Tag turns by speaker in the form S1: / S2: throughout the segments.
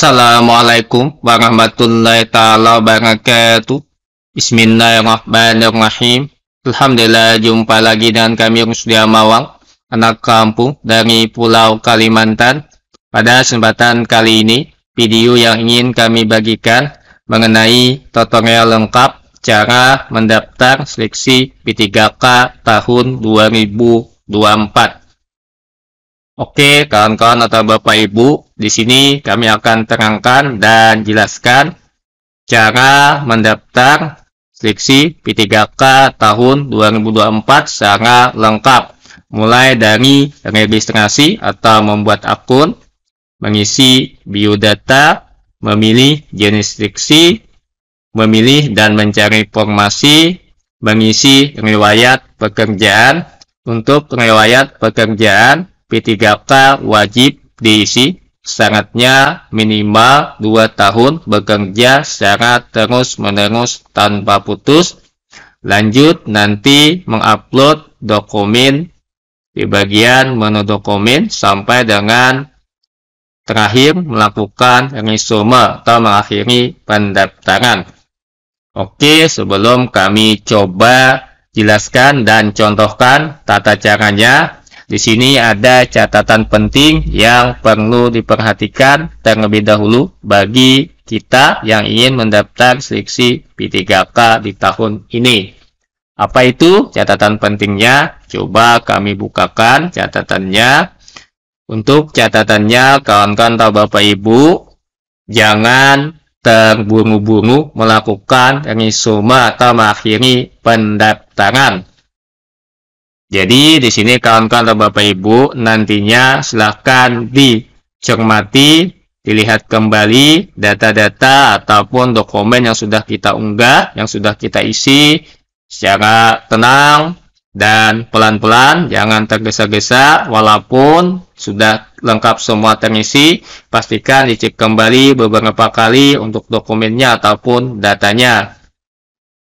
S1: Assalamualaikum warahmatullahi taala wabarakatuh. Bismillahirrahmanirrahim. Alhamdulillah jumpa lagi dengan kami yang sudah Mawang, anak kampung dari Pulau Kalimantan. Pada kesempatan kali ini, video yang ingin kami bagikan mengenai tutorial lengkap cara mendaftar seleksi P3K tahun 2024. Oke, kawan-kawan atau Bapak Ibu, di sini kami akan terangkan dan jelaskan cara mendaftar seleksi P3K tahun 2024 secara lengkap, mulai dari registrasi atau membuat akun, mengisi biodata, memilih jenis seleksi, memilih dan mencari formasi, mengisi riwayat pekerjaan. Untuk riwayat pekerjaan, P3K wajib diisi sangatnya minimal 2 tahun bekerja secara terus-menerus tanpa putus. Lanjut nanti mengupload dokumen di bagian menu dokumen sampai dengan terakhir melakukan resume atau mengakhiri pendaftaran. Oke, sebelum kami coba jelaskan dan contohkan tata caranya, di sini ada catatan penting yang perlu diperhatikan terlebih dahulu bagi kita yang ingin mendaftar seleksi P3K di tahun ini. Apa itu catatan pentingnya? Coba kami bukakan catatannya. Untuk catatannya, kawan-kawan atau Bapak Ibu, jangan terburu-buru melakukan resume atau mengakhiri pendaftaran jadi di sini kawan-kawan atau Bapak Ibu nantinya silahkan dicermati, dilihat kembali data-data ataupun dokumen yang sudah kita unggah, yang sudah kita isi secara tenang dan pelan-pelan, jangan tergesa-gesa walaupun sudah lengkap semua terisi, pastikan dicek kembali beberapa kali untuk dokumennya ataupun datanya.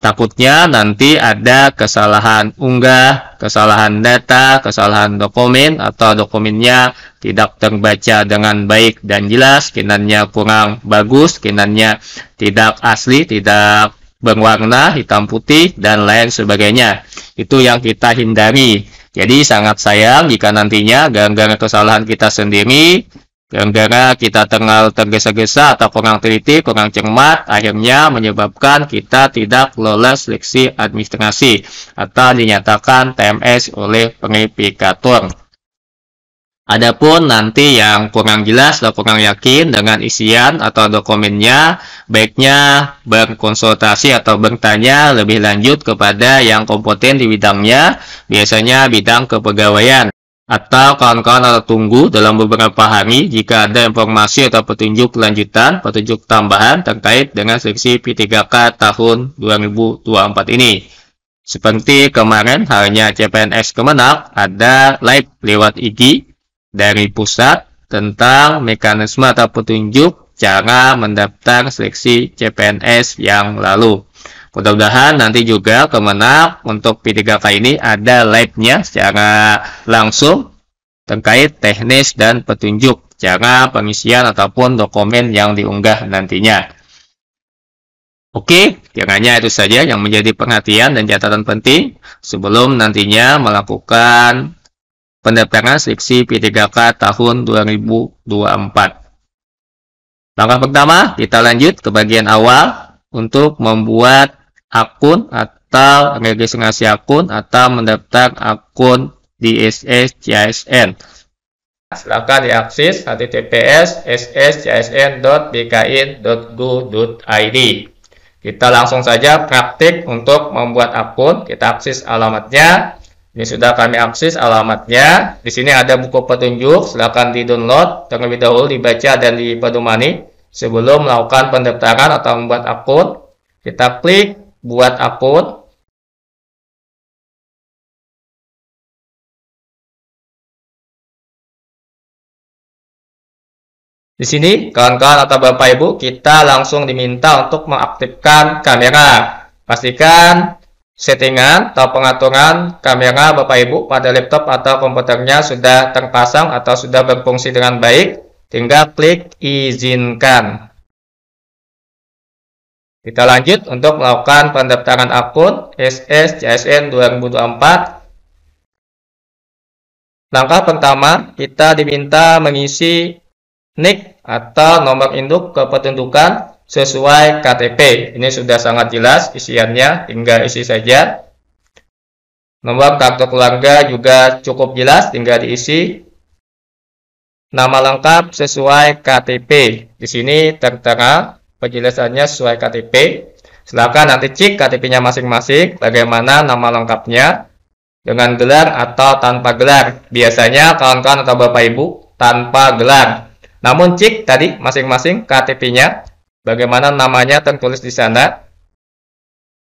S1: Takutnya nanti ada kesalahan unggah, kesalahan data, kesalahan dokumen, atau dokumennya tidak terbaca dengan baik dan jelas, kinannya kurang bagus, kinannya tidak asli, tidak berwarna, hitam putih, dan lain sebagainya. Itu yang kita hindari. Jadi sangat sayang jika nantinya gara-gara kesalahan kita sendiri Gara-gara kita tengah tergesa-gesa atau kurang teliti, kurang cermat, akhirnya menyebabkan kita tidak lolos seleksi administrasi atau dinyatakan TMS oleh verifikator. Adapun nanti yang kurang jelas atau kurang yakin dengan isian atau dokumennya, baiknya berkonsultasi atau bertanya lebih lanjut kepada yang kompeten di bidangnya, biasanya bidang kepegawaian atau kawan-kawan harus tunggu dalam beberapa hari jika ada informasi atau petunjuk lanjutan, petunjuk tambahan terkait dengan seleksi P3K tahun 2024 ini. Seperti kemarin halnya CPNS Kemenak ada live lewat IG dari pusat tentang mekanisme atau petunjuk cara mendaftar seleksi CPNS yang lalu. Mudah-mudahan nanti juga kemenang untuk P3K ini ada live-nya secara langsung terkait teknis dan petunjuk cara pengisian ataupun dokumen yang diunggah nantinya. Oke, kiranya itu saja yang menjadi perhatian dan catatan penting sebelum nantinya melakukan pendaftaran seleksi P3K tahun 2024. Langkah pertama, kita lanjut ke bagian awal untuk membuat akun atau registrasi akun atau mendaftar akun di JSN. Silakan diakses https sscsn.bkin.go.id. Kita langsung saja praktik untuk membuat akun. Kita akses alamatnya. Ini sudah kami akses alamatnya. Di sini ada buku petunjuk, silakan di-download terlebih dahulu dibaca dan
S2: dipedomani sebelum melakukan pendaftaran atau membuat akun. Kita klik buat akun Di sini, kawan-kawan atau Bapak Ibu, kita langsung diminta untuk mengaktifkan kamera.
S1: Pastikan settingan atau pengaturan kamera Bapak Ibu pada laptop atau komputernya sudah terpasang atau sudah berfungsi dengan baik. Tinggal klik
S2: izinkan. Kita lanjut untuk melakukan pendaftaran akun SS CSN 2024.
S1: Langkah pertama, kita diminta mengisi NIK atau nomor induk kependudukan sesuai KTP. Ini sudah sangat jelas isiannya, tinggal isi saja. Nomor kartu keluarga juga cukup jelas, tinggal diisi. Nama lengkap sesuai KTP. Di sini tertera penjelasannya sesuai KTP. Silakan nanti cek KTP-nya masing-masing bagaimana nama lengkapnya dengan gelar atau tanpa gelar. Biasanya kawan-kawan atau Bapak Ibu tanpa gelar. Namun cek tadi masing-masing KTP-nya bagaimana namanya tertulis di sana.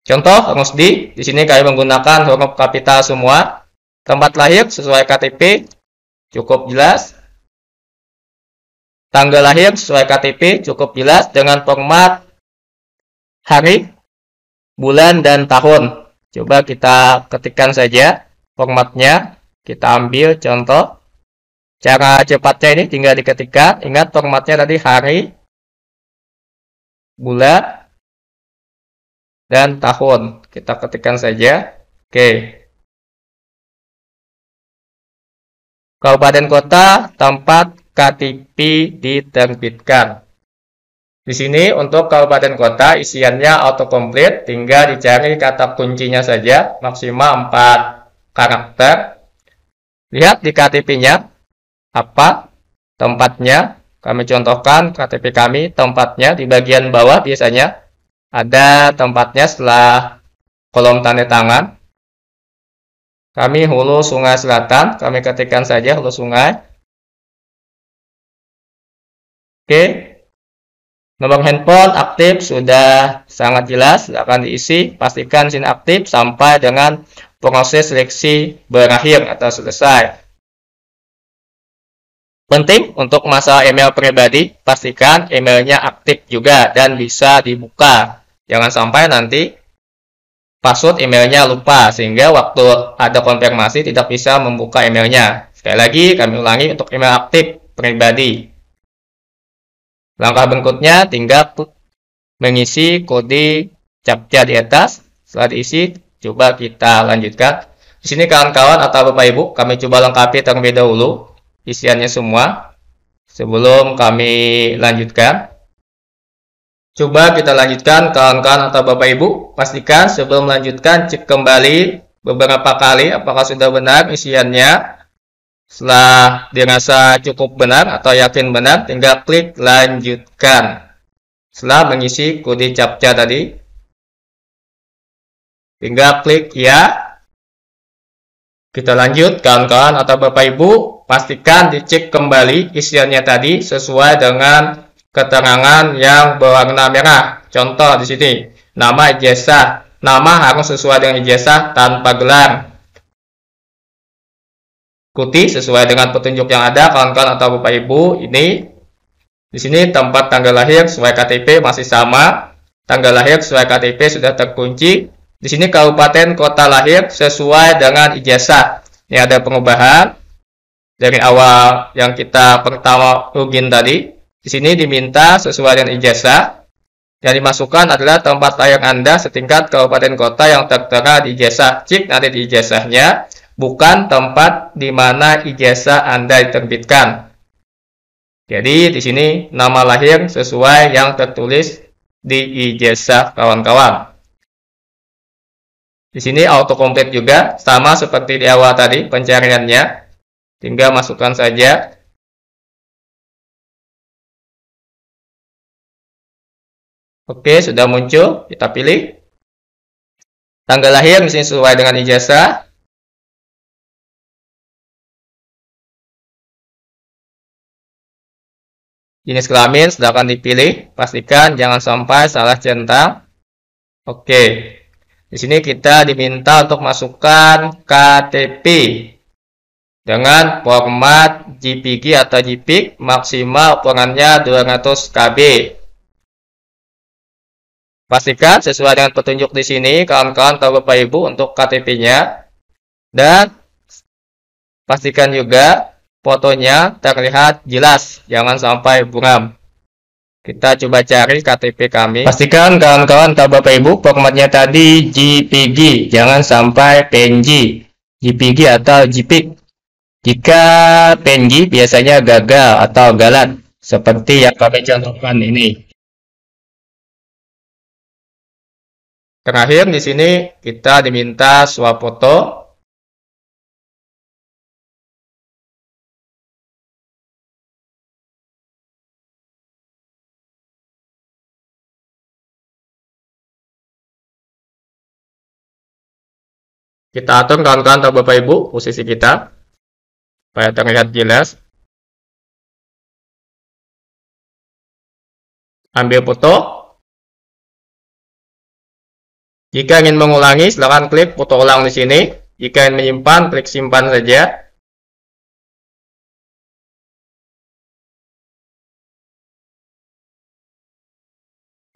S1: Contoh Rusdi, di sini kami menggunakan huruf kapital semua. Tempat lahir sesuai
S2: KTP cukup jelas. Tanggal lahir sesuai KTP cukup jelas dengan format hari,
S1: bulan, dan tahun. Coba kita ketikkan saja formatnya. Kita
S2: ambil contoh. Cara cepatnya ini tinggal diketikkan. Ingat formatnya tadi hari, bulan, dan tahun. Kita ketikkan saja. Oke. Kabupaten kota, tempat, KTP diterbitkan.
S1: Di sini untuk kabupaten kota isiannya autocomplete, tinggal dicari kata kuncinya saja, maksimal 4 karakter. Lihat di KTP-nya, apa tempatnya. Kami contohkan KTP kami, tempatnya di bagian bawah biasanya. Ada tempatnya setelah
S2: kolom tanda tangan. Kami hulu sungai selatan, kami ketikkan saja hulu sungai. Oke. Nomor handphone aktif sudah sangat jelas, akan diisi.
S1: Pastikan SIN aktif sampai dengan proses seleksi berakhir atau selesai. Penting untuk masalah email pribadi, pastikan emailnya aktif juga dan bisa dibuka. Jangan sampai nanti password emailnya lupa, sehingga waktu ada konfirmasi tidak bisa membuka emailnya. Sekali lagi, kami ulangi untuk email aktif pribadi. Langkah berikutnya tinggal mengisi kode CAPTCHA di atas. Setelah diisi, coba kita lanjutkan. Di sini kawan-kawan atau Bapak Ibu, kami coba lengkapi terlebih dahulu isiannya semua sebelum kami lanjutkan. Coba kita lanjutkan kawan-kawan atau Bapak Ibu, pastikan sebelum melanjutkan cek kembali beberapa kali apakah sudah benar isiannya setelah dirasa cukup benar atau yakin benar, tinggal klik
S2: lanjutkan. Setelah mengisi kode captcha tadi, tinggal klik ya. Kita lanjut, kawan-kawan
S1: atau Bapak Ibu, pastikan dicek kembali isiannya tadi sesuai dengan keterangan yang berwarna merah. Contoh di sini, nama ijazah. Nama harus sesuai dengan ijazah tanpa gelar. Ikuti sesuai dengan petunjuk yang ada kawan-kawan atau Bapak Ibu ini. Di sini tempat tanggal lahir sesuai KTP masih sama. Tanggal lahir sesuai KTP sudah terkunci. Di sini kabupaten kota lahir sesuai dengan ijazah. Ini ada pengubahan dari awal yang kita pertama login tadi. Di sini diminta sesuai dengan ijazah. Yang dimasukkan adalah tempat lahir Anda setingkat kabupaten kota yang tertera di ijazah. Cek nanti di ijazahnya bukan tempat di mana ijazah Anda diterbitkan. Jadi di sini nama lahir sesuai yang tertulis di ijazah kawan-kawan.
S2: Di sini autocomplete juga sama seperti di awal tadi pencariannya. Tinggal masukkan saja Oke, sudah muncul, kita pilih. Tanggal lahir misalnya sesuai dengan ijazah. jenis kelamin sedangkan dipilih. Pastikan jangan sampai salah centang. Oke.
S1: Di sini kita diminta untuk masukkan KTP dengan format JPG atau JPEG maksimal ukurannya 200
S2: KB. Pastikan sesuai dengan petunjuk di sini, kawan-kawan atau Bapak Ibu untuk KTP-nya. Dan
S1: pastikan juga fotonya terlihat jelas, jangan sampai buram. Kita coba cari KTP kami. Pastikan kawan-kawan kalau Bapak Ibu formatnya tadi JPG, jangan sampai PNG, JPG atau JPEG.
S2: Jika PNG biasanya gagal atau galat, seperti yang kami contohkan ini. Terakhir di sini kita diminta swafoto Kita atur kawan-kawan atau Bapak Ibu posisi kita supaya terlihat jelas. Ambil foto. Jika ingin mengulangi, silakan klik foto ulang di sini. Jika ingin menyimpan, klik simpan saja.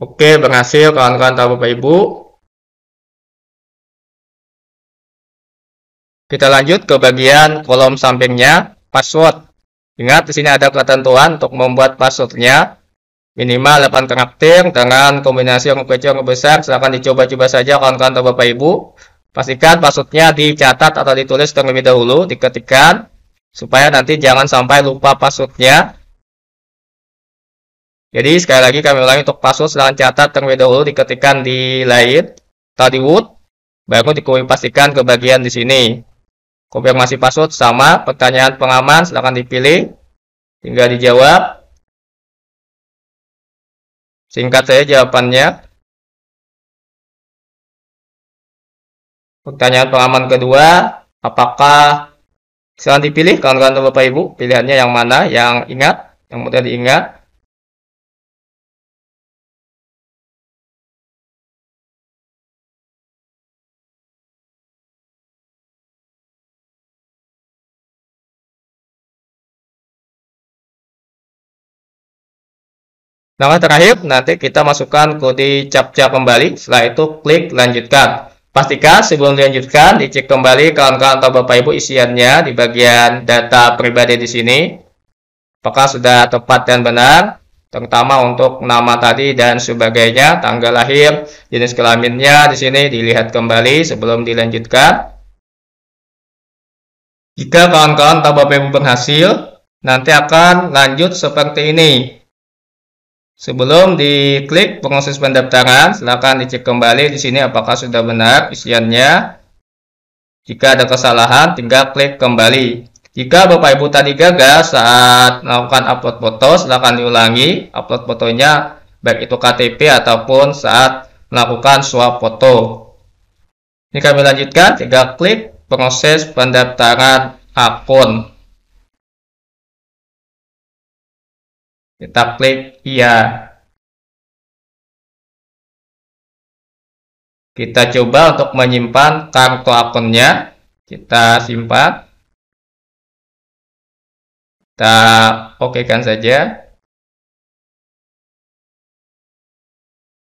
S2: Oke, berhasil kawan-kawan atau Bapak Ibu. Kita lanjut ke bagian kolom sampingnya, password. Ingat, di sini ada ketentuan untuk membuat passwordnya.
S1: Minimal 8 karakter dengan kombinasi yang kecil yang besar. Silahkan dicoba-coba saja kawan-kawan atau bapak-ibu. Pastikan passwordnya dicatat atau ditulis terlebih dahulu, diketikkan. Supaya nanti jangan sampai lupa passwordnya. Jadi sekali lagi kami ulangi untuk password silahkan catat terlebih dahulu diketikkan di lain atau wood. Baru dikupas pastikan ke bagian di sini konfirmasi password sama
S2: pertanyaan pengaman silahkan dipilih tinggal dijawab singkat saya jawabannya pertanyaan pengaman kedua apakah silahkan dipilih kawan-kawan bapak ibu pilihannya yang mana yang ingat yang mudah diingat Langkah terakhir, nanti kita masukkan kode captcha kembali. Setelah itu, klik lanjutkan.
S1: Pastikan sebelum dilanjutkan, dicek kembali kawan-kawan atau Bapak Ibu isiannya di bagian data pribadi di sini. Apakah sudah tepat dan benar? Terutama untuk nama tadi dan sebagainya, tanggal lahir, jenis kelaminnya di sini dilihat kembali sebelum dilanjutkan. Jika kawan-kawan atau Bapak Ibu berhasil, nanti akan lanjut seperti ini. Sebelum diklik proses pendaftaran, silakan dicek kembali di sini apakah sudah benar isiannya. Jika ada kesalahan, tinggal klik kembali. Jika Bapak Ibu tadi gagal saat melakukan upload foto, silakan diulangi upload fotonya baik itu KTP ataupun saat melakukan swap foto.
S2: Ini kami lanjutkan, tinggal klik proses pendaftaran akun. kita klik iya kita coba untuk menyimpan kartu akunnya kita simpan kita oke kan saja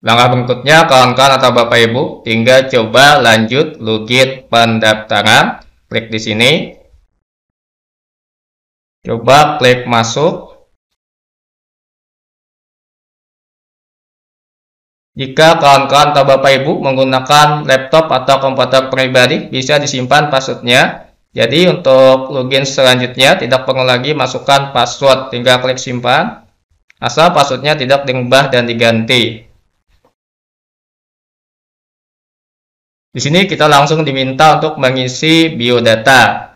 S2: Langkah berikutnya, kawan-kawan atau Bapak Ibu, tinggal coba lanjut login pendaftaran. Klik di sini. Coba klik masuk. Jika kawan-kawan atau Bapak Ibu menggunakan
S1: laptop atau komputer pribadi, bisa disimpan passwordnya. Jadi untuk login selanjutnya tidak perlu lagi masukkan password, tinggal klik simpan. Asal passwordnya
S2: tidak diubah dan diganti. Di sini kita langsung diminta untuk mengisi biodata.